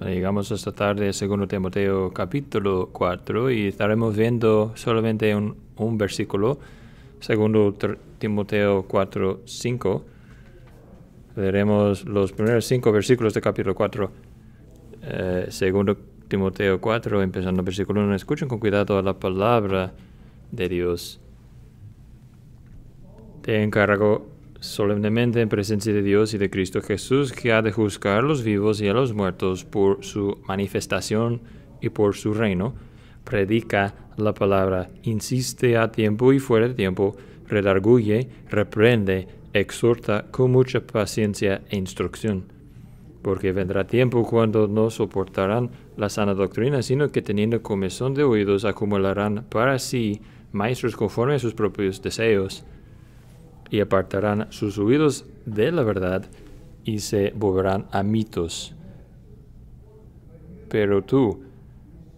Llegamos esta tarde segundo Timoteo capítulo 4 y estaremos viendo solamente un, versículo, segundo Timoteo 4, 5. Veremos los primeros cinco versículos de capítulo 4, eh, segundo Timoteo 4, empezando el versículo 1. Escuchen con cuidado la palabra de Dios. Te encargo solemnemente en presencia de Dios y de Cristo Jesús, que ha de juzgar a los vivos y a los muertos por su manifestación y por su reino, predica la palabra, insiste a tiempo y fuera de tiempo, redarguye, reprende, exhorta con mucha paciencia e instrucción. Porque vendrá tiempo cuando no soportarán la sana doctrina, sino que teniendo comezón de oídos acumularán para sí maestros conforme a sus propios deseos y apartarán sus oídos de la verdad y se volverán a mitos. Pero tú,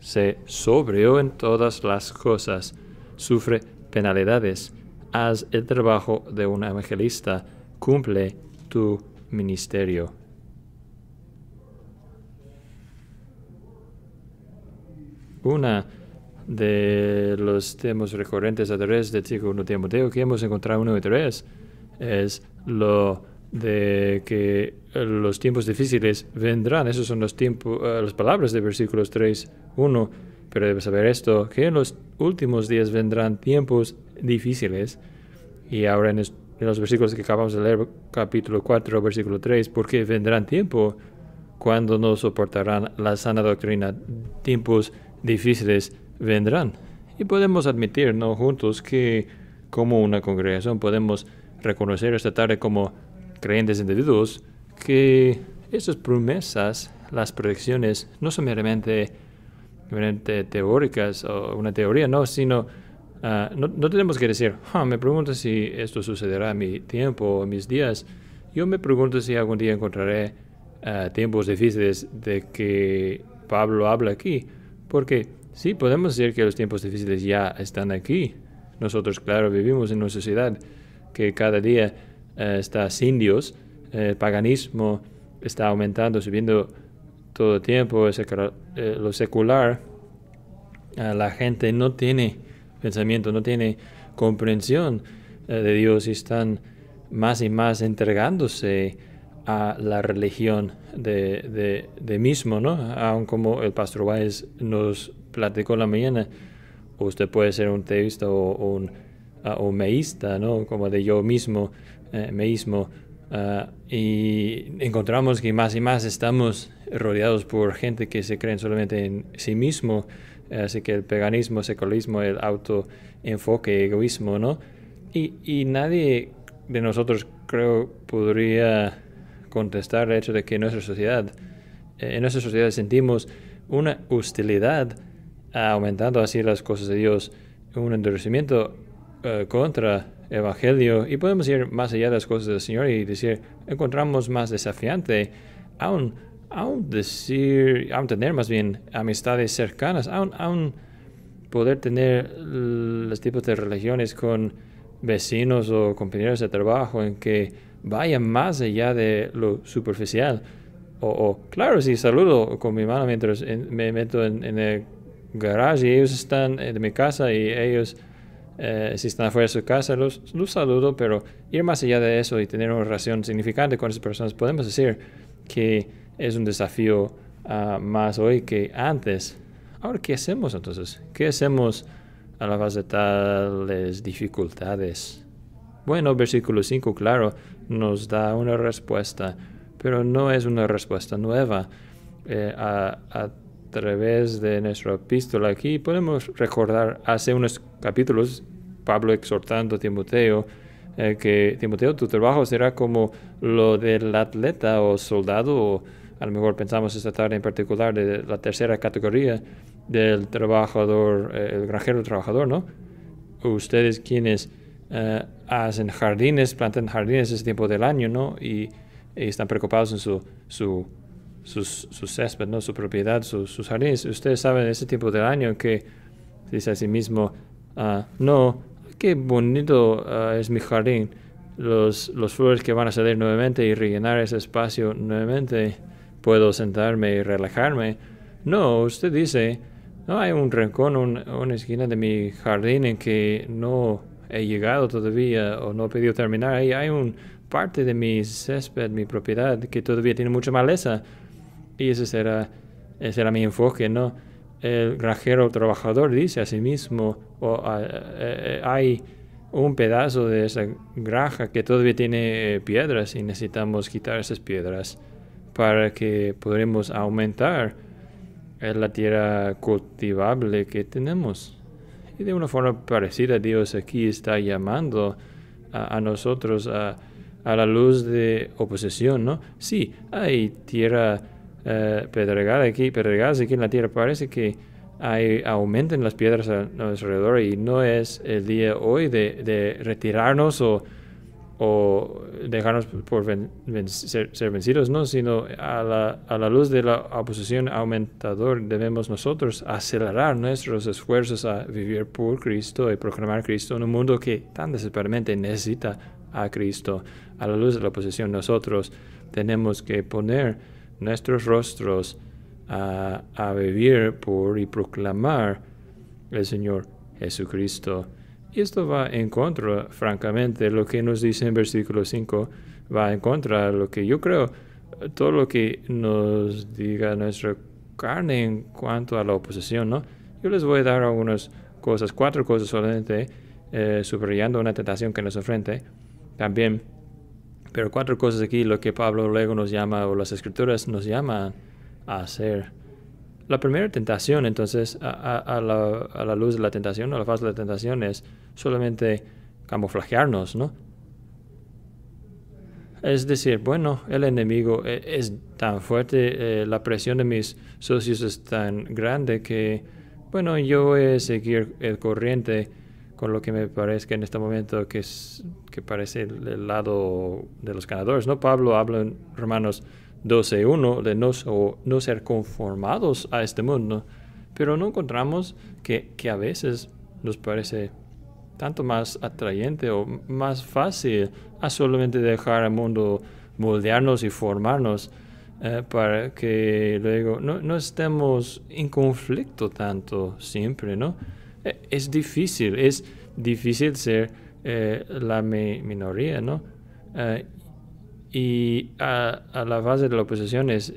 se sobrio en todas las cosas, sufre penalidades, haz el trabajo de un evangelista, cumple tu ministerio. Una de los temas recurrentes a través del siglo tiempo Timoteo que hemos encontrado uno y tres es lo de que eh, los tiempos difíciles vendrán. Esos son los tiempos, eh, las palabras de versículos 3, 1. Pero debes saber esto, que en los últimos días vendrán tiempos difíciles. Y ahora en, en los versículos que acabamos de leer, capítulo 4, versículo 3, porque vendrán tiempo cuando no soportarán la sana doctrina, tiempos difíciles vendrán. Y podemos admitir, ¿no? Juntos que como una congregación podemos reconocer esta tarde como creyentes individuos que esas promesas, las predicciones, no son meramente, teóricas o una teoría, no, sino ah, no, tenemos que decir, ah, me pregunto si esto sucederá a mi tiempo, a mis días. Yo me pregunto si algún día encontraré ah, tiempos difíciles de que Pablo habla aquí, porque Sí, podemos decir que los tiempos difíciles ya están aquí. Nosotros, claro, vivimos en una sociedad que cada día eh, está sin Dios. Eh, el paganismo está aumentando, subiendo todo el tiempo. Eh, lo secular, la gente no tiene pensamiento, no tiene comprensión de Dios y están más y más entregándose la religión de, de, de mismo, ¿no? Aún como el pastor Wallace nos platicó la mañana, usted puede ser un teísta o, un ah, meísta, ¿no? Como de yo mismo, eh, meísmo. Ah, y encontramos que más y más estamos rodeados por gente que se creen solamente en sí mismo, eh, así que el paganismo, el secularismo, el autoenfoque, egoísmo, ¿no? y nadie de nosotros creo podría contestar el hecho de que en nuestra sociedad, eh, en nuestra sociedad sentimos una hostilidad ah, aumentando así las cosas de Dios, un endurecimiento eh, contra el Evangelio y podemos ir más allá de las cosas del Señor y decir, encontramos más desafiante, aún, aún decir, aún tener más bien amistades cercanas, aún, aún poder tener los tipos de religiones con vecinos o compañeros de trabajo en que vaya más allá de lo superficial. O, claro, si saludo con mi mano mientras me meto en, el garage y ellos están en eh, mi casa y ellos, eh, si están afuera de su casa, los, los saludo, pero ir más allá de eso y tener una relación significante con esas personas, podemos decir que es un desafío ah, más hoy que antes. Ahora, ¿qué hacemos entonces? ¿Qué hacemos a la base de tales dificultades? Bueno, versículo 5, claro, nos da una respuesta, pero no es una respuesta nueva. Eh, a, través de nuestra epístola aquí podemos recordar hace unos capítulos, Pablo exhortando a Timoteo, eh, que Timoteo, tu trabajo será como lo del atleta o soldado, o a lo mejor pensamos esta tarde en particular de la tercera categoría del trabajador, eh, el granjero trabajador, ¿no? Ustedes quienes hacen jardines, plantan jardines ese tiempo del año, ¿no? Y, están preocupados en su, su, sus, su césped, ¿no? Su propiedad, sus jardines. Ustedes saben ese tiempo del año que dice a sí mismo, ah, no, qué bonito ah, es mi jardín. Los, los flores que van a salir nuevamente y rellenar ese espacio nuevamente. Puedo sentarme y relajarme. No, usted dice, no hay un rincón, un, una esquina de mi jardín en que no he llegado todavía o no he podido terminar. hay un parte de mi césped, mi propiedad, que todavía tiene mucha maleza. Y ese será, ese era mi enfoque, ¿no? El granjero trabajador dice a sí mismo, hay un pedazo de esa granja que todavía tiene eh, piedras y necesitamos quitar esas piedras para que podamos aumentar la tierra cultivable que tenemos. Y de una forma parecida, Dios aquí está llamando a, nosotros a, a, la luz de oposición, ¿no? Sí, hay tierra eh, pedregada aquí, pedregada aquí en la tierra. Parece que hay, aumenten las piedras a, nuestro alrededor y no es el día hoy de retirarnos o o dejarnos por ser, vencidos, no, sino a la, a la luz de la oposición aumentador debemos nosotros acelerar nuestros esfuerzos a vivir por Cristo y proclamar Cristo en un mundo que tan desesperadamente necesita a Cristo. A la luz de la oposición nosotros tenemos que poner nuestros rostros a, a vivir por y proclamar el Señor Jesucristo. Esto va en contra, francamente, lo que nos dice en versículo 5, va en contra de lo que yo creo, todo lo que nos diga nuestra carne en cuanto a la oposición, ¿no? Yo les voy a dar algunas cosas, cuatro cosas solamente, eh, subrayando una tentación que nos enfrente. También, pero cuatro cosas aquí, lo que Pablo luego nos llama, o las escrituras nos llaman a hacer la primera tentación, entonces, a, la, luz de la tentación, a la fase de la tentación, es solamente camuflajearnos, ¿no? Es decir, bueno, el enemigo e, es, tan fuerte, eh, la presión de mis socios es tan grande que, bueno, yo voy a seguir el corriente con lo que me parece en este momento que, es, que parece el, lado de los ganadores, ¿no? Pablo habla en Romanos 12.1 de no, o no ser conformados a este mundo, pero no encontramos que, que a veces nos parece tanto más atrayente o más fácil a solamente dejar al mundo moldearnos y formarnos eh, para que luego no, estemos en conflicto tanto siempre, ¿no? Eh, es difícil, es difícil ser eh, la minoría, ¿no? Y a, la base de la oposición es,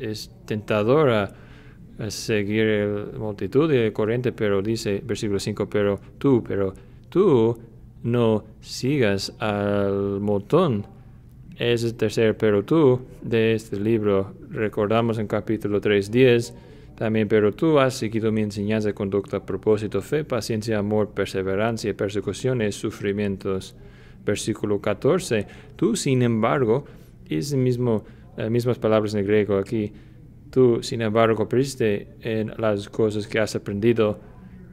tentadora seguir el multitud de corriente, pero dice, versículo 5, pero tú, pero tú no sigas al montón. Es el tercer pero tú de este libro. Recordamos en capítulo 3, 10, también, pero tú has seguido mi enseñanza, de conducta, propósito, fe, paciencia, amor, perseverancia, persecuciones, sufrimientos. Versículo 14, tú sin embargo es mismo, eh, mismas palabras en el griego aquí. Tú, sin embargo, persiste en las cosas que has aprendido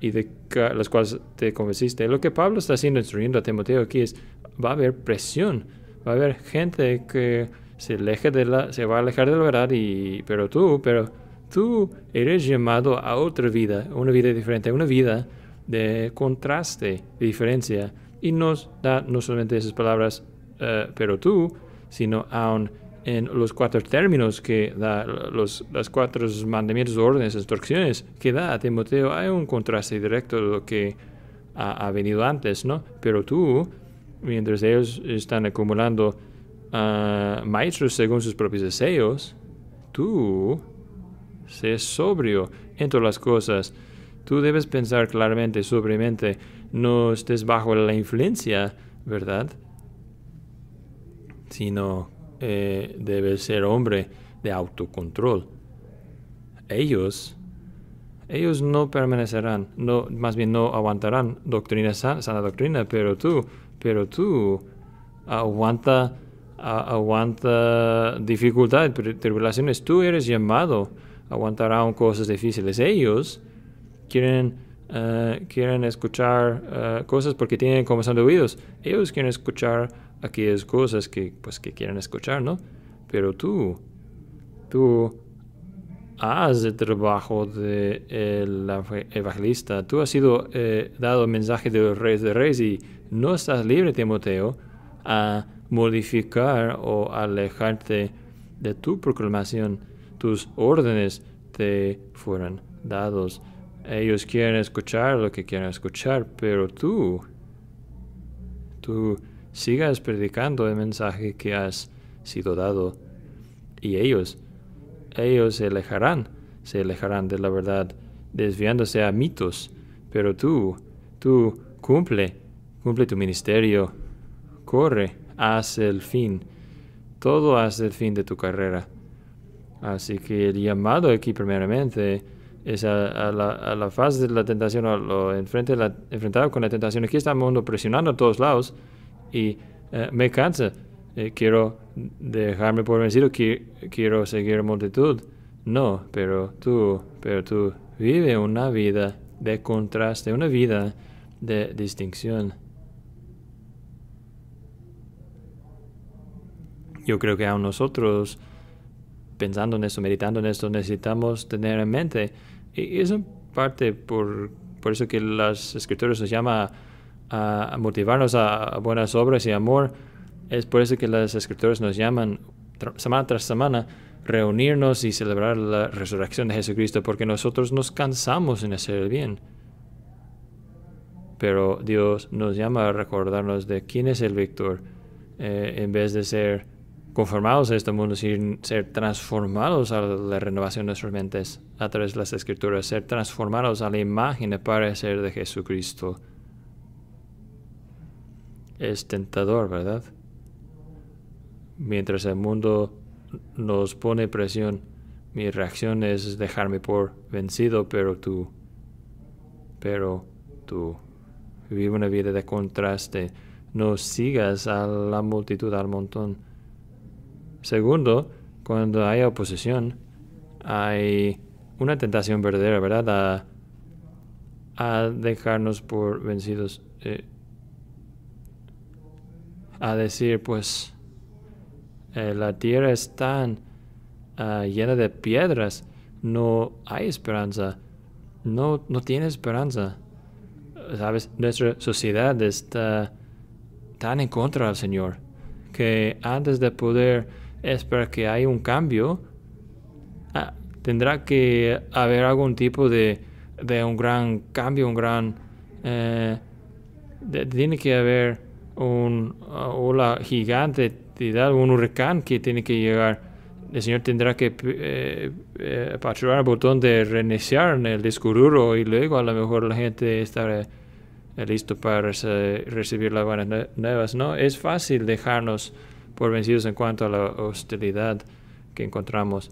y de las cuales te convenciste. Lo que Pablo está haciendo instruyendo a Timoteo aquí es, va a haber presión, va a haber gente que se, aleje de la, se va a alejar de la verdad, y, pero tú, pero tú eres llamado a otra vida, una vida diferente, una vida de contraste, de diferencia. Y nos da no solamente esas palabras, eh, pero tú, sino aún en los cuatro términos que da, los, cuatro mandamientos, órdenes, instrucciones que da a Timoteo, hay un contraste directo de lo que ha, venido antes, ¿no? Pero tú, mientras ellos están acumulando ah, maestros según sus propios deseos, tú sé sobrio en todas las cosas. Tú debes pensar claramente, sobriamente, no estés bajo la influencia, ¿verdad? sino eh, debe ser hombre de autocontrol. Ellos, ellos no permanecerán, no, más bien no aguantarán doctrina sana, doctrina, pero tú, pero tú aguanta, aguanta dificultad, tribulaciones. Tú eres llamado, aguantarán cosas difíciles. Ellos quieren eh, quieren escuchar eh, cosas porque tienen como de oídos. Ellos quieren escuchar Aquí aquellas cosas que, pues, que quieren escuchar, ¿no? Pero tú, tú has el trabajo del evangelista. Tú has sido eh, dado el mensaje del rey de reyes y no estás libre, Timoteo, a modificar o alejarte de tu proclamación. Tus órdenes te fueron dados. Ellos quieren escuchar lo que quieren escuchar, pero tú, tú sigas predicando el mensaje que has sido dado. Y ellos, ellos se alejarán, se alejarán de la verdad, desviándose a mitos. Pero tú, tú cumple, cumple tu ministerio, corre, haz el fin, todo haz el fin de tu carrera. Así que el llamado aquí primeramente es a, la, fase de la tentación, lo enfrentado con la tentación. Aquí está el mundo presionando a todos lados y eh, me cansa. Eh, quiero dejarme por vencido, quiero seguir multitud. No, pero tú, pero tú vive una vida de contraste, una vida de distinción. Yo creo que aún nosotros, pensando en esto, meditando en esto, necesitamos tener en mente, y es en parte por, eso que las escrituras nos llama a motivarnos a buenas obras y amor. Es por eso que las escrituras nos llaman semana tras semana reunirnos y celebrar la resurrección de Jesucristo, porque nosotros nos cansamos en hacer el bien. Pero Dios nos llama a recordarnos de quién es el Víctor, eh, en vez de ser conformados a este mundo, sin ser transformados a la renovación de nuestras mentes a través de las escrituras, ser transformados a la imagen para parecer de Jesucristo es tentador, ¿verdad? Mientras el mundo nos pone presión, mi reacción es dejarme por vencido, pero tú, pero tú, vive una vida de contraste. No sigas a la multitud, al montón. Segundo, cuando hay oposición, hay una tentación verdadera, ¿verdad? A, dejarnos por vencidos. Eh, a decir, pues eh, la tierra está ah, llena de piedras, no hay esperanza, no, no tiene esperanza. ¿Sabes? Nuestra sociedad está tan en contra del Señor que antes de poder esperar que haya un cambio, ah, tendrá que haber algún tipo de, un gran cambio, un gran... Eh, tiene que haber una uh, ola gigante, un huracán que tiene que llegar, el Señor tendrá que eh, eh el botón de reiniciar en el disco y luego a lo mejor la gente estará eh, listo para recibir las buenas nuevas. No es fácil dejarnos por vencidos en cuanto a la hostilidad que encontramos.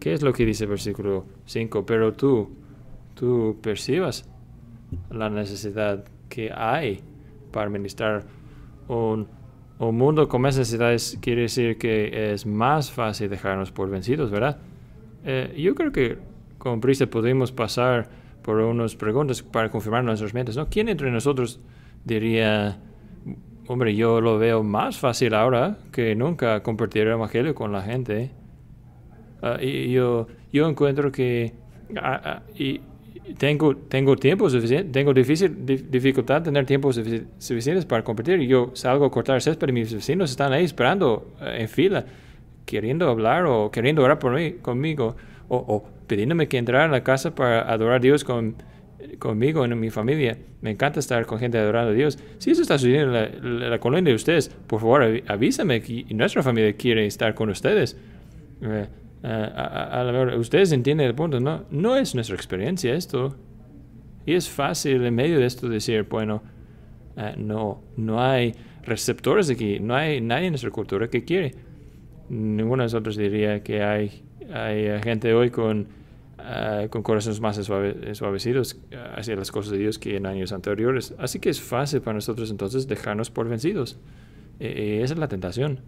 ¿Qué es lo que dice el versículo 5? Pero tú, tú percibas la necesidad que hay para administrar un, mundo con más necesidades quiere decir que es más fácil dejarnos por vencidos, ¿verdad? Eh, yo creo que con prisa podemos pasar por unas preguntas para confirmar nuestras mentes, ¿no? ¿Quién entre nosotros diría, hombre, yo lo veo más fácil ahora que nunca compartir el evangelio con la gente? Ah, y yo, yo encuentro que... Ah, ah, y, tengo, tengo tiempo suficiente, tengo difícil, dificultad tener tiempo suficiente para competir. Yo salgo a cortar césped y mis vecinos están ahí esperando eh, en fila, queriendo hablar o queriendo orar por mí, conmigo o, pidiéndome que entrara a la casa para adorar a Dios con, conmigo, en mi familia. Me encanta estar con gente adorando a Dios. Si eso está sucediendo en la, colonia de ustedes, por favor avísame que nuestra familia quiere estar con ustedes. Eh, eh, a, ustedes entienden el punto, ¿no? No es nuestra experiencia esto. Y es fácil en medio de esto decir, bueno, eh, no, no hay receptores aquí, no hay nadie en nuestra cultura que quiere. Ninguno de nosotros diría que hay, hay eh, gente hoy con, corazones más suavecidos hacia las cosas de Dios que en años anteriores. Así que es fácil para nosotros entonces dejarnos por vencidos. esa es la tentación.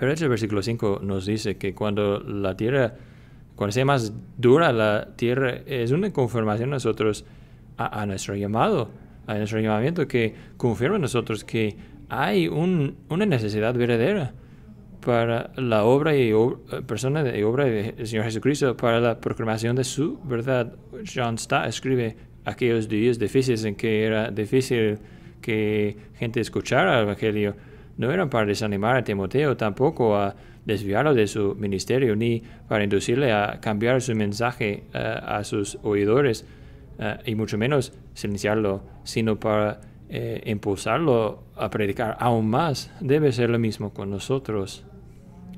Pero el versículo 5 nos dice que cuando la tierra, cuando sea más dura la tierra, es una confirmación a nosotros a, nuestro llamado, a nuestro llamamiento, que confirma a nosotros que hay una necesidad verdadera para la obra y persona y obra del Señor Jesucristo, para la proclamación de su verdad. John Stott escribe aquellos días difíciles en que era difícil que gente escuchara el Evangelio no eran para desanimar a Timoteo tampoco a desviarlo de su ministerio, ni para inducirle a cambiar su mensaje eh, a sus oidores, eh, y mucho menos silenciarlo, sino para eh, impulsarlo a predicar aún más. Debe ser lo mismo con nosotros.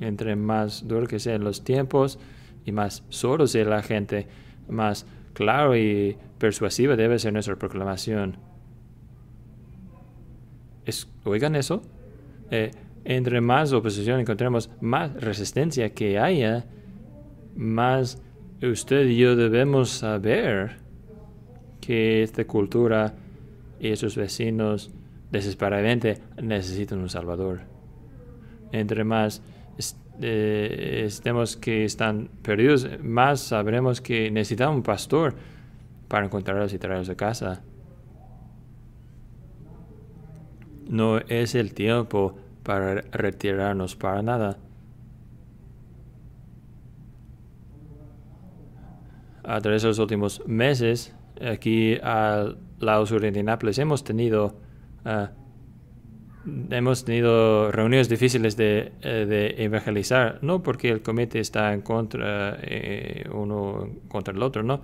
Entre más duro que sean los tiempos y más solo sea la gente, más claro y persuasiva debe ser nuestra proclamación. ¿Oigan eso? Eh, entre más oposición encontremos, más resistencia que haya, más usted y yo debemos saber que esta cultura y sus vecinos desesperadamente necesitan un salvador. Entre más eh, estemos que están perdidos, más sabremos que necesitamos un pastor para encontrarlos y traerlos a casa. No es el tiempo para retirarnos para nada. A través de los últimos meses, aquí al lado sur de Nápoles hemos tenido, eh, hemos tenido reuniones difíciles eh, de, evangelizar, no porque el comité está en contra eh, uno contra el otro, no.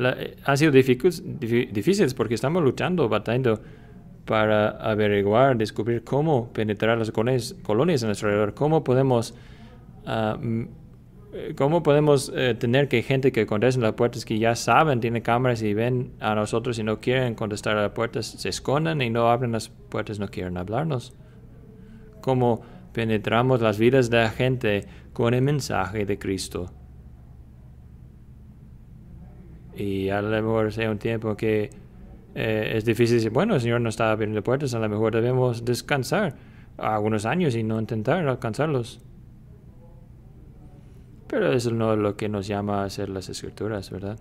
ha han sido difíciles porque estamos luchando, batallando para averiguar, descubrir cómo penetrar las colonias, colonias en nuestro alrededor, cómo podemos, ah, mm, cómo podemos eh, tener que gente que conteste las puertas que ya saben, tienen cámaras y ven a nosotros y no quieren contestar a las puertas, se esconden y no abren las puertas, no quieren hablarnos. Cómo penetramos las vidas de la gente con el mensaje de Cristo. Y a lo mejor sea un tiempo que eh, es difícil decir, bueno, el Señor no está abriendo puertas, a lo mejor debemos descansar algunos años y no intentar alcanzarlos. Pero eso no es lo que nos llama a hacer las escrituras, ¿verdad?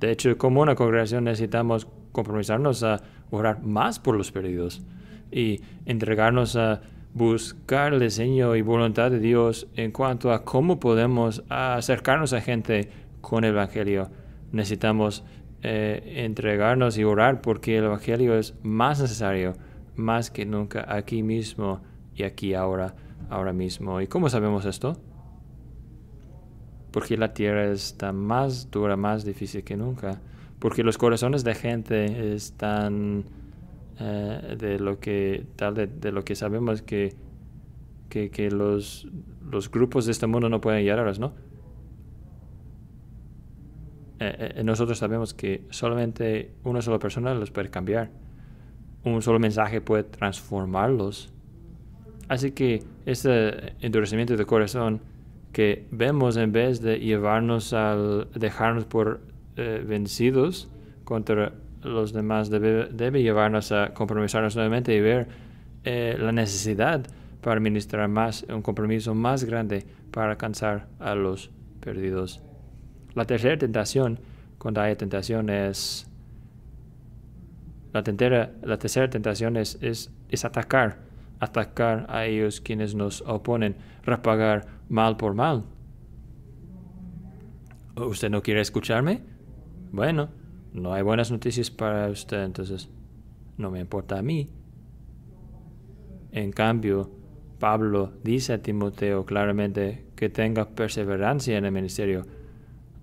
De hecho, como una congregación necesitamos compromisarnos a orar más por los perdidos y entregarnos a buscar el diseño y voluntad de Dios en cuanto a cómo podemos acercarnos a gente con el Evangelio. Necesitamos eh, entregarnos y orar porque el Evangelio es más necesario, más que nunca, aquí mismo y aquí ahora, ahora mismo. ¿Y cómo sabemos esto? Porque la tierra está más dura, más difícil que nunca. Porque los corazones de gente están eh, de lo que tal de, lo que sabemos que, que, los, los grupos de este mundo no pueden llegar a ¿no? Eh, eh, eh, nosotros sabemos que solamente una sola persona los puede cambiar. Un solo mensaje puede transformarlos. Así que este endurecimiento de corazón que vemos en vez de llevarnos a dejarnos por vencidos contra los demás, debe, llevarnos a compromisarnos nuevamente y ver la necesidad para administrar más, un compromiso más grande para alcanzar a los perdidos. La tercera tentación, cuando hay tentación, es... La, la tercera tentación atacar, atacar a ellos quienes nos oponen, repagar mal por mal. ¿Usted no quiere escucharme? Bueno, no hay buenas noticias para usted, entonces no me importa a mí. En cambio, Pablo dice a Timoteo claramente que tenga perseverancia en el ministerio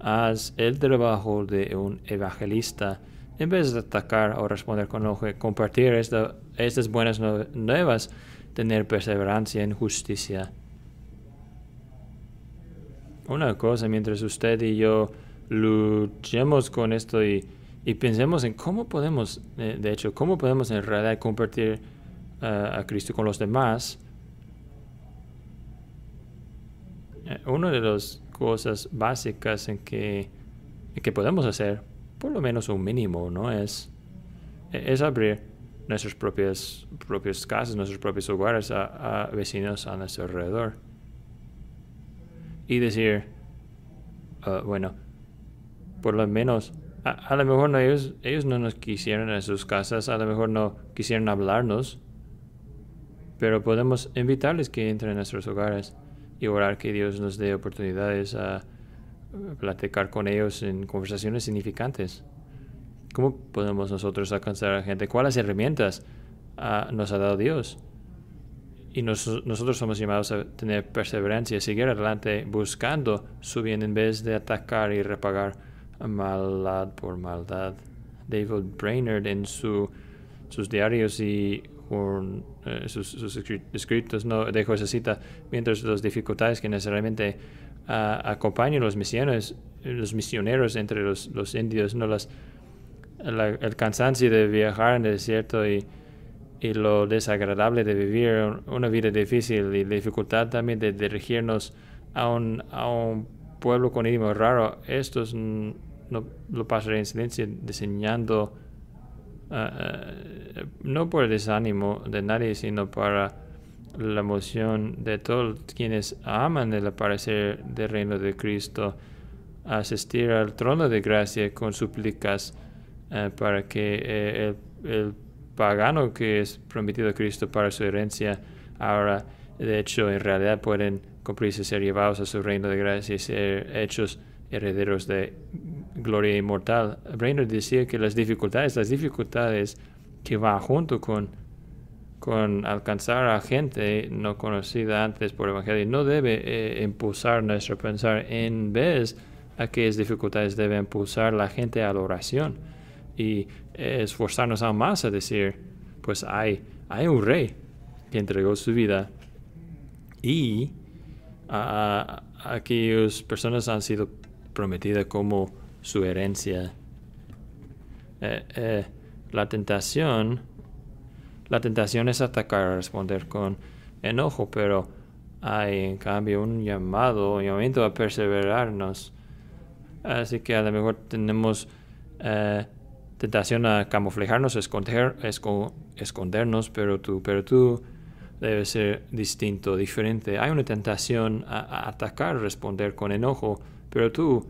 haz el trabajo de un evangelista. En vez de atacar o responder con ojo compartir estas buenas nuevas, tener perseverancia en justicia. Una cosa, mientras usted y yo luchemos con esto y, pensemos en cómo podemos, eh, de hecho, cómo podemos en realidad compartir eh, a Cristo con los demás, eh, uno de los cosas básicas en que, que podemos hacer, por lo menos un mínimo, ¿no? Es, es abrir nuestras propias, propias casas, nuestros propios hogares a, vecinos a nuestro alrededor. Y decir, ah, bueno, por lo menos, a, lo mejor no, ellos, ellos no nos quisieron en sus casas, a lo mejor no quisieron hablarnos, pero podemos invitarles que entren a nuestros hogares y orar que Dios nos dé oportunidades a platicar con ellos en conversaciones significantes. ¿Cómo podemos nosotros alcanzar a la gente? ¿Cuáles herramientas ah, nos ha dado Dios? Y nosotros somos llamados a tener perseverancia, seguir adelante buscando su bien en vez de atacar y repagar maldad por maldad. David Brainerd en su, sus diarios y con eh, sus, escritos no esa cita mientras las dificultades que necesariamente ah, acompañan los misioneros, los misioneros entre los, indios, no las, el cansancio de viajar en el desierto y, lo desagradable de vivir una vida difícil y la dificultad también de dirigirnos a un, a un pueblo con idioma raro, estos no lo pasaré en silencio diseñando Ah, eh, no por el desánimo de nadie, sino para la emoción de todos quienes aman el aparecer del reino de Cristo, asistir al trono de gracia con súplicas eh, para que eh, el, pagano que es prometido a Cristo para su herencia ahora, de hecho, en realidad pueden cumplirse, ser llevados a su reino de gracia y ser hechos herederos de Gloria Inmortal, Brainerd decía que las dificultades, las dificultades que va junto con, con alcanzar a gente no conocida antes por el Evangelio, no debe eh, impulsar nuestro pensar en vez aquellas dificultades deben impulsar la gente a la oración y eh, esforzarnos aún más a decir, pues hay, hay un rey que entregó su vida y ah, ah, aquellas personas han sido prometidas como su herencia. Eh, eh, la tentación, la tentación es atacar, responder con enojo, pero hay en cambio un llamado, un llamamiento a perseverarnos. Así que a lo mejor tenemos eh, tentación a camuflejarnos, esconder, escondernos, pero tú, pero tú debe ser distinto, diferente. Hay una tentación a atacar, responder con enojo, pero tú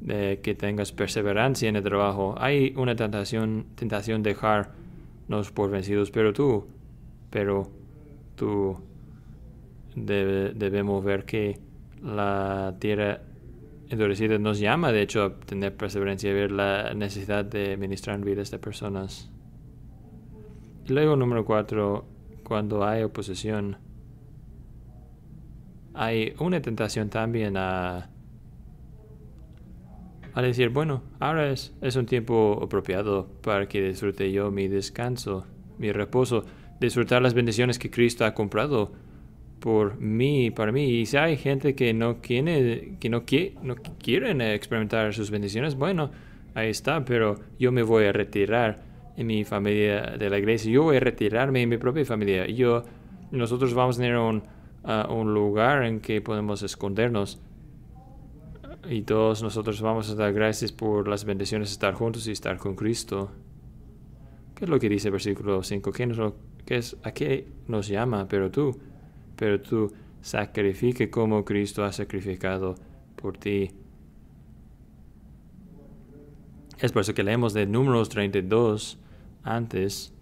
de que tengas perseverancia en el trabajo. Hay una tentación, tentación dejarnos por vencidos, pero tú, pero tú debemos ver que la tierra endurecida nos llama, de hecho, a tener perseverancia y ver la necesidad de ministrar vidas de personas. luego, número cuatro, cuando hay oposición, hay una tentación también a al decir, bueno, ahora es, es un tiempo apropiado para que disfrute yo mi descanso, mi reposo, disfrutar las bendiciones que Cristo ha comprado por mí, para mí. Y si hay gente que no quiere, que no, no quieren experimentar sus bendiciones, bueno, ahí está, pero yo me voy a retirar en mi familia de la iglesia. Yo voy a retirarme en mi propia familia. Yo, nosotros vamos a tener un, ah, un lugar en que podemos escondernos y todos nosotros vamos a dar gracias por las bendiciones de estar juntos y estar con Cristo. ¿Qué es lo que dice el versículo 5? ¿Qué es, ¿A qué nos llama? Pero tú, pero tú sacrifique como Cristo ha sacrificado por ti. Es por eso que leemos de números 32 antes.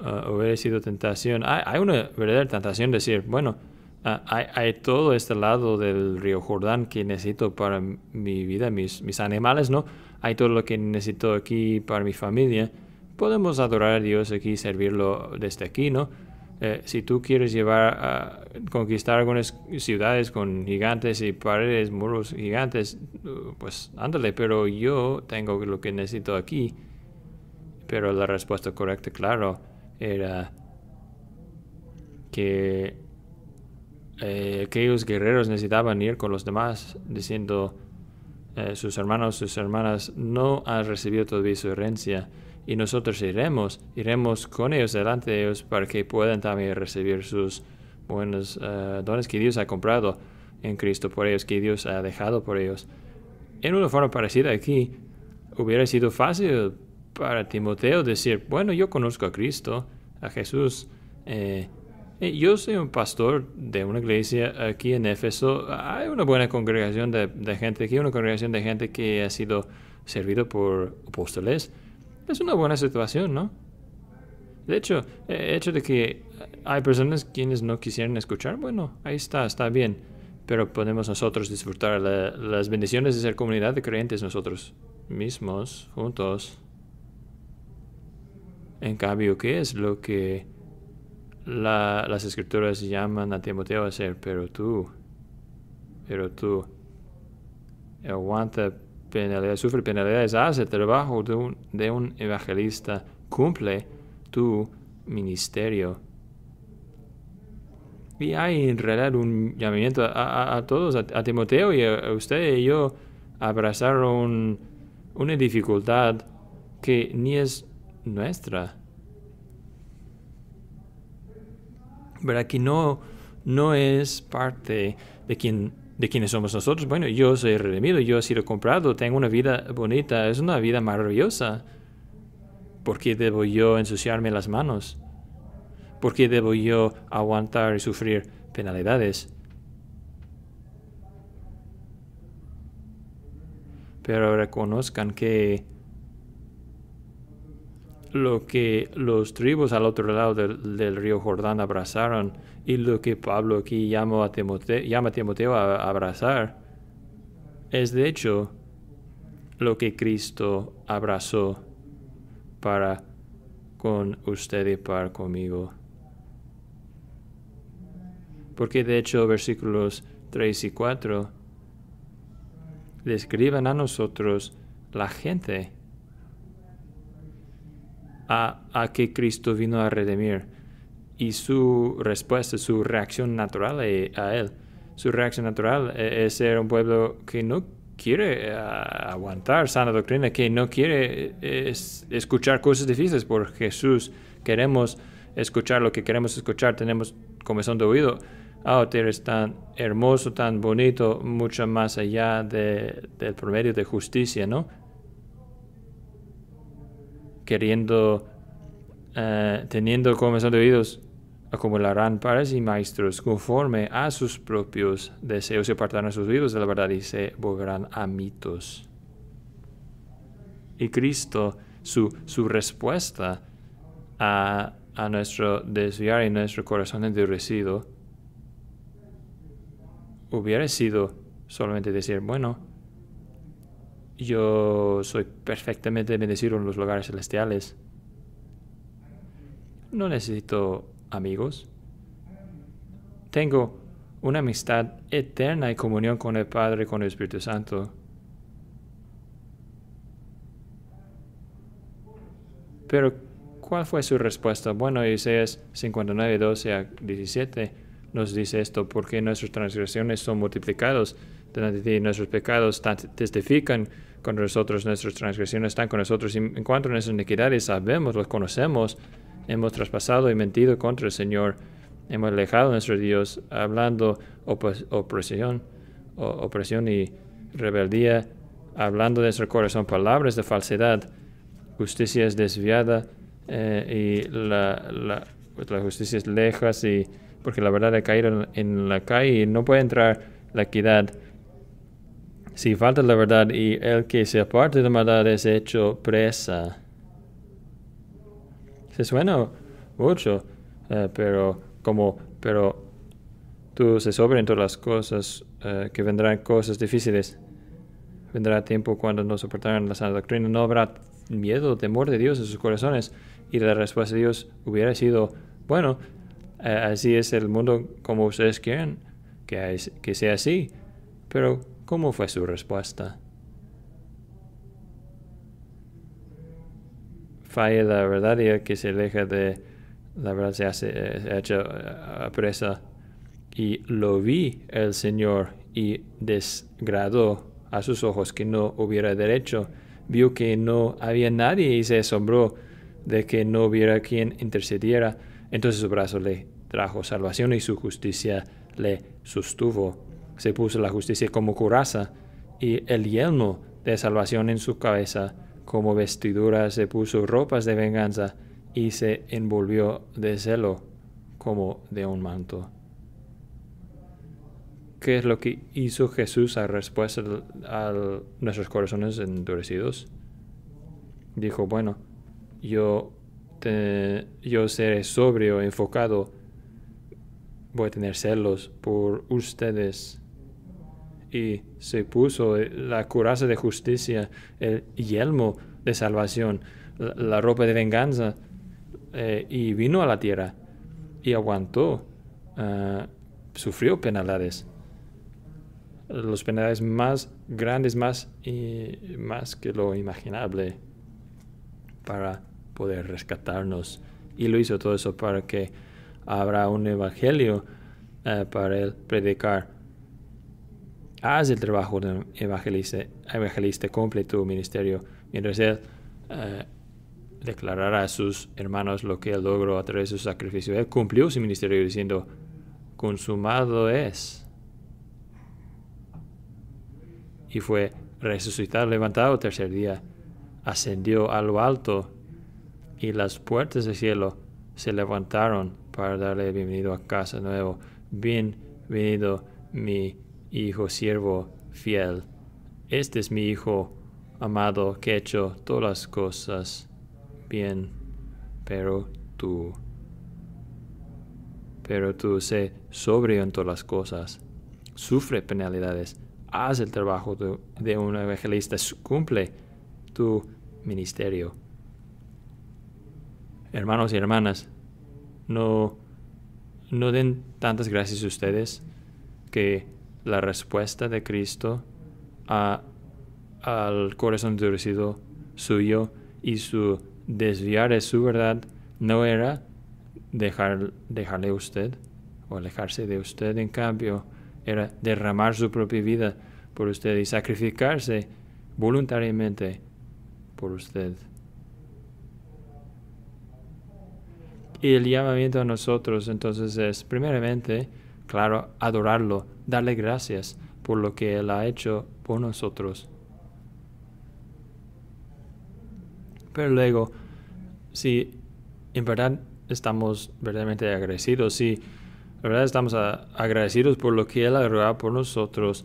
Uh, hubiera sido tentación. Hay, una verdadera tentación decir, bueno, Ah, hay, todo este lado del río Jordán que necesito para mi vida, mis, mis animales, ¿no? Hay todo lo que necesito aquí para mi familia. Podemos adorar a Dios aquí, y servirlo desde aquí, ¿no? Eh, si tú quieres llevar a conquistar algunas ciudades con gigantes y paredes, muros gigantes, pues ándale, pero yo tengo lo que necesito aquí. Pero la respuesta correcta, claro, era que eh, aquellos guerreros necesitaban ir con los demás, diciendo, eh, sus hermanos, sus hermanas, no han recibido todavía su herencia, y nosotros iremos, iremos con ellos, delante de ellos, para que puedan también recibir sus buenos eh, dones que Dios ha comprado en Cristo por ellos, que Dios ha dejado por ellos. En una forma parecida aquí, hubiera sido fácil para Timoteo decir, bueno, yo conozco a Cristo, a Jesús, eh, eh, yo soy un pastor de una iglesia aquí en Éfeso. Hay una buena congregación de, gente aquí, una congregación de gente que ha sido servido por apóstoles. Es una buena situación, ¿no? De hecho, eh, el hecho de que hay personas quienes no quisieran escuchar, bueno, ahí está, está bien. Pero podemos nosotros disfrutar las bendiciones de ser comunidad de creyentes nosotros mismos, juntos. En cambio, ¿qué es lo que las escrituras llaman a Timoteo a ser, pero tú, pero tú, aguanta penalidades, sufre penalidades, hace trabajo de un, evangelista, cumple tu ministerio. Y hay en realidad un llamamiento a, todos, a, a, Timoteo y a, usted y yo, abrazaron una dificultad que ni es nuestra ¿verdad? Que no, no es parte de quien de quienes somos nosotros. Bueno, yo soy redimido, yo he sido comprado, tengo una vida bonita, es una vida maravillosa. ¿Por qué debo yo ensuciarme las manos? ¿Por qué debo yo aguantar y sufrir penalidades? Pero reconozcan que lo que los tribus al otro lado del, río Jordán abrazaron y lo que Pablo aquí llamó a Timoteo, llama a Timoteo a, abrazar es de hecho lo que Cristo abrazó para con usted y para conmigo. Porque de hecho versículos 3 y 4 describen a nosotros la gente a, que Cristo vino a redimir. Y su respuesta, su reacción natural eh, a él, su reacción natural eh, es ser un pueblo que no quiere eh, aguantar sana doctrina, que no quiere escuchar cosas difíciles por Jesús. Queremos escuchar lo que queremos escuchar, tenemos comezón de oído. Ah, tú oh, eres tan hermoso, tan bonito, mucho más allá del promedio de justicia, ¿no? queriendo, eh, teniendo como de oídos, acumularán pares y maestros conforme a sus propios deseos y apartarán sus oídos de la verdad y se volverán a mitos. Y Cristo, su, su respuesta a, a nuestro desviar y nuestro corazón endurecido, hubiera sido solamente decir, bueno, yo soy perfectamente bendecido en los lugares celestiales. No necesito amigos. Tengo una amistad eterna y comunión con el Padre y con el Espíritu Santo. Pero, ¿cuál fue su respuesta? Bueno, Isaías 59, 12 a 17 nos dice esto, porque nuestras transgresiones son multiplicados nuestros pecados testifican con nosotros, nuestras transgresiones están con nosotros. Y en cuanto a nuestras iniquidades, sabemos, los conocemos, hemos traspasado y mentido contra el Señor, hemos alejado a nuestro Dios, hablando opresión, opresión y rebeldía, hablando de nuestro corazón palabras de falsedad. Justicia es desviada eh, y pues la, justicia es lejas y porque la verdad ha caído en, en la calle y no puede entrar la equidad si falta la verdad y el que se aparte de la maldad es hecho presa. Se suena mucho, eh, pero como, pero tú se sobren todas las cosas, eh, que vendrán cosas difíciles. Vendrá tiempo cuando no soportarán la santa doctrina, no habrá miedo, temor de Dios en sus corazones. Y la respuesta de Dios hubiera sido, bueno, eh, así es el mundo como ustedes quieren, que, que sea así. Pero ¿Cómo fue su respuesta? falle la verdad y el que se aleja de la verdad se hace eh, hecha eh, presa. Y lo vi el Señor y desgradó a sus ojos que no hubiera derecho. Vio que no había nadie y se asombró de que no hubiera quien intercediera. Entonces su brazo le trajo salvación y su justicia le sostuvo se puso la justicia como curaza y el yelmo de salvación en su cabeza, como vestidura se puso ropas de venganza, y se envolvió de celo como de un manto. ¿Qué es lo que hizo Jesús a respuesta a nuestros corazones endurecidos? Dijo, bueno, yo, yo seré sobrio, enfocado, voy a tener celos por ustedes y se puso eh, la curaza de justicia, el yelmo de salvación, la, ropa de venganza, eh, y vino a la tierra y aguantó, ah, sufrió penalidades. Los penalidades más grandes, más, y más que lo imaginable para poder rescatarnos. Y lo hizo todo eso para que habrá un evangelio eh, para él predicar haz el trabajo de evangelista, evangelista, cumple tu ministerio, mientras él eh, declarará a sus hermanos lo que él logró a través de su sacrificio. Él cumplió su ministerio diciendo, consumado es. Y fue resucitado, levantado el tercer día, ascendió a lo alto y las puertas del cielo se levantaron para darle bienvenido a casa nuevo. Bienvenido mi hijo siervo fiel. Este es mi hijo amado que ha hecho todas las cosas bien, pero tú. Pero tú sé sobrio en todas las cosas. Sufre penalidades. Haz el trabajo de un evangelista. Cumple tu ministerio. Hermanos y hermanas, no, no den tantas gracias a ustedes que la respuesta de Cristo a, al corazón endurecido suyo y su desviar de su verdad no era dejar, dejarle a usted o alejarse de usted, en cambio, era derramar su propia vida por usted y sacrificarse voluntariamente por usted. Y el llamamiento a nosotros entonces es, primeramente, claro, adorarlo, darle gracias por lo que Él ha hecho por nosotros. Pero luego, si en verdad estamos verdaderamente agradecidos, si en verdad estamos agradecidos por lo que Él ha logrado por nosotros,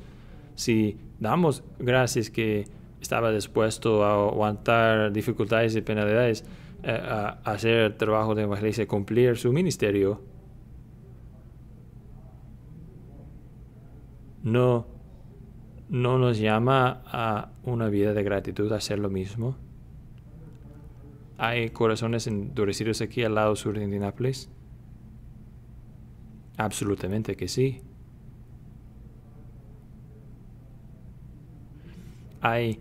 si damos gracias que estaba dispuesto a aguantar dificultades y penalidades, eh, a hacer el trabajo de evangelista, cumplir su ministerio, no, no nos llama a una vida de gratitud a hacer lo mismo? ¿Hay corazones endurecidos aquí al lado sur de Indianápolis? Absolutamente que sí. Hay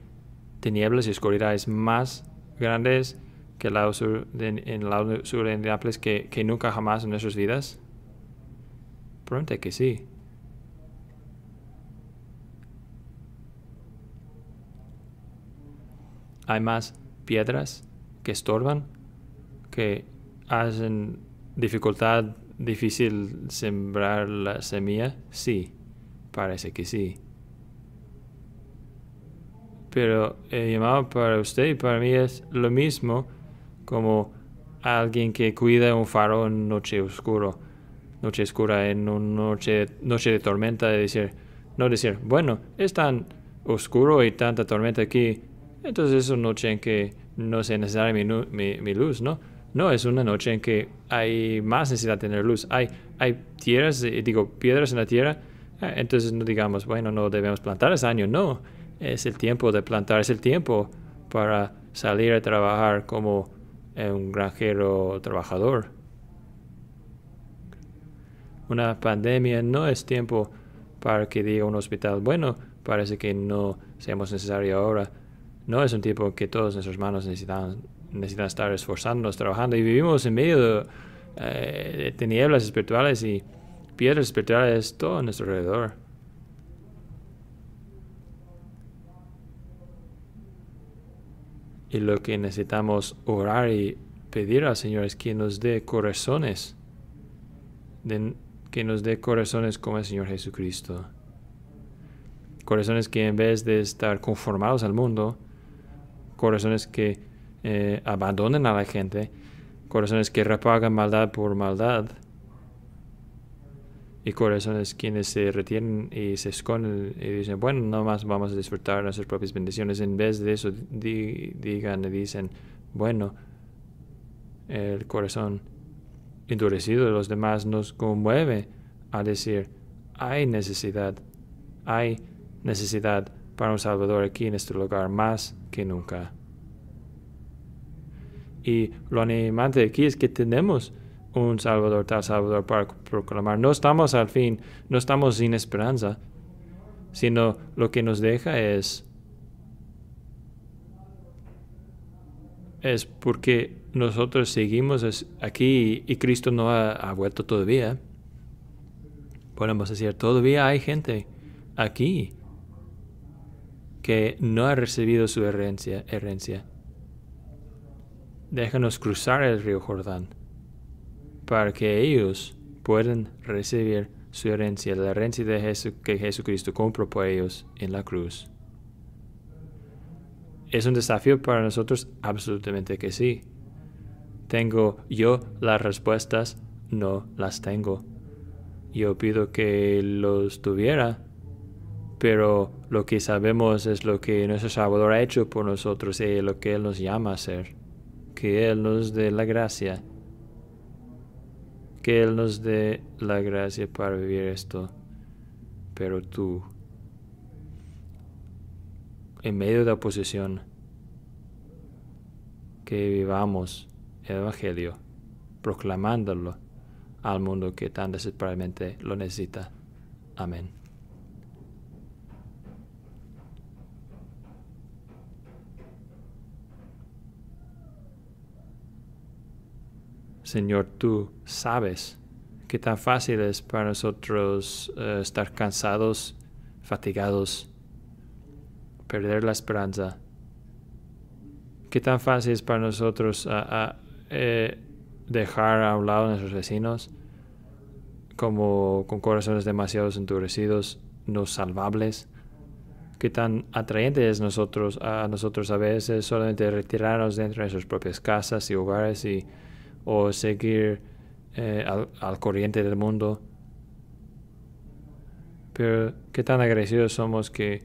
tinieblas y oscuridades más grandes que el lado sur de, en sur de Indianápolis que, que nunca jamás en nuestras vidas? Pronto que sí. hay más piedras que estorban, que hacen dificultad difícil sembrar la semilla? Sí, parece que sí. Pero el llamado para usted y para mí es lo mismo como alguien que cuida un faro en noche oscuro, noche oscura en una noche, noche de tormenta, de decir, no decir, bueno, es tan oscuro y tanta tormenta aquí, entonces es una noche en que no se necesita mi, luz, ¿no? No, es una noche en que hay más necesidad de tener luz. Hay, hay tierras, eh, digo, piedras en la tierra. Eh, entonces no digamos, bueno, no debemos plantar ese año. No, es el tiempo de plantar, es el tiempo para salir a trabajar como eh, un granjero trabajador. Una pandemia no es tiempo para que diga un hospital, bueno, parece que no seamos necesarios ahora no es un tiempo que todos nuestros hermanos necesitan, necesitan estar esforzándonos, trabajando. Y vivimos en medio eh, de, tinieblas espirituales y piedras espirituales todo a nuestro alrededor. Y lo que necesitamos orar y pedir al Señor es que nos dé corazones, que nos dé corazones como el Señor Jesucristo. Corazones que en vez de estar conformados al mundo, corazones que eh, abandonan a la gente, corazones que repagan maldad por maldad, y corazones quienes se retienen y se esconden y dicen, bueno, no más vamos a disfrutar de nuestras propias bendiciones. En vez de eso, digan y dicen, bueno, el corazón endurecido de los demás nos conmueve a decir, hay necesidad, hay necesidad para un Salvador aquí en este lugar más que nunca. Y lo animante aquí es que tenemos un Salvador tal Salvador para proclamar. No estamos al fin, no estamos sin esperanza, sino lo que nos deja es es porque nosotros seguimos aquí y Cristo no ha, ha vuelto todavía. Podemos decir, todavía hay gente aquí que no ha recibido su herencia, herencia. Déjanos cruzar el río Jordán para que ellos puedan recibir su herencia, la herencia de que Jesucristo compró por ellos en la cruz. ¿Es un desafío para nosotros? Absolutamente que sí. ¿Tengo yo las respuestas? No las tengo. Yo pido que los tuviera, pero lo que sabemos es lo que nuestro Salvador ha hecho por nosotros y eh, lo que Él nos llama a hacer. Que Él nos dé la gracia. Que Él nos dé la gracia para vivir esto. Pero tú, en medio de la oposición, que vivamos el Evangelio, proclamándolo al mundo que tan desesperadamente lo necesita. Amén. Señor, tú sabes qué tan fácil es para nosotros eh, estar cansados, fatigados, perder la esperanza. Qué tan fácil es para nosotros eh, dejar a un lado a nuestros vecinos como con corazones demasiado endurecidos, no salvables. Qué tan atrayente es nosotros, a nosotros a veces solamente retirarnos dentro de nuestras propias casas y hogares y o seguir eh, al, al, corriente del mundo. Pero qué tan agradecidos somos que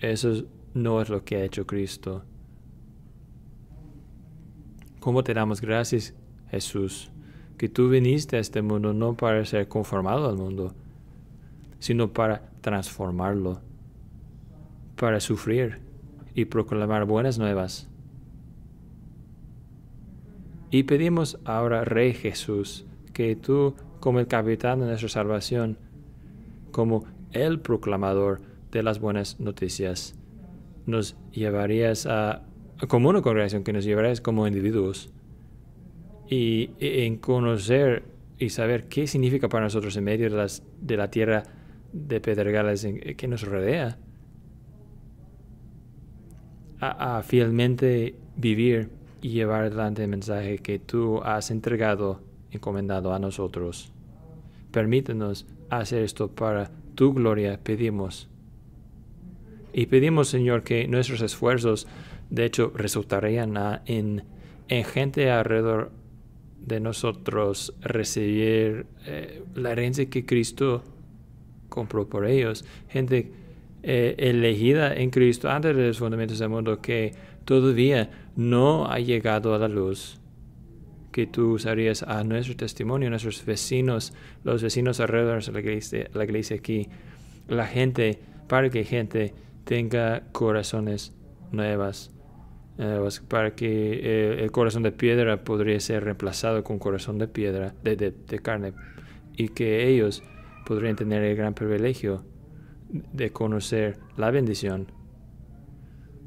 eso no es lo que ha hecho Cristo. ¿Cómo te damos gracias, Jesús, que tú viniste a este mundo no para ser conformado al mundo, sino para transformarlo, para sufrir y proclamar buenas nuevas? Y pedimos ahora, Rey Jesús, que tú, como el capitán de nuestra salvación, como el proclamador de las buenas noticias, nos llevarías a, como una congregación, que nos llevarías como individuos y, en conocer y saber qué significa para nosotros en medio de, las, de la tierra de pedregales eh, que nos rodea. a, fielmente vivir y llevar adelante el mensaje que tú has entregado, encomendado a nosotros. Permítanos hacer esto para tu gloria, pedimos. Y pedimos, Señor, que nuestros esfuerzos, de hecho, resultarían en, gente alrededor de nosotros recibir eh, la herencia que Cristo compró por ellos. Gente eh, elegida en Cristo antes de los fundamentos del mundo que todavía no ha llegado a la luz que tú usarías a nuestro testimonio, a nuestros vecinos, los vecinos alrededor de la iglesia, la iglesia aquí, la gente, para que gente tenga corazones nuevas, para que eh, el corazón de piedra podría ser reemplazado con corazón de piedra, de carne, y que ellos podrían tener el gran privilegio de conocer la bendición,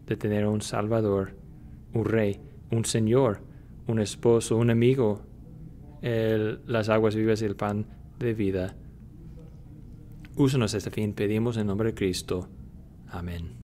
de tener un Salvador un rey, un señor, un esposo, un amigo, el, las aguas vivas y el pan de vida. Úsenos este fin, pedimos en nombre de Cristo. Amén.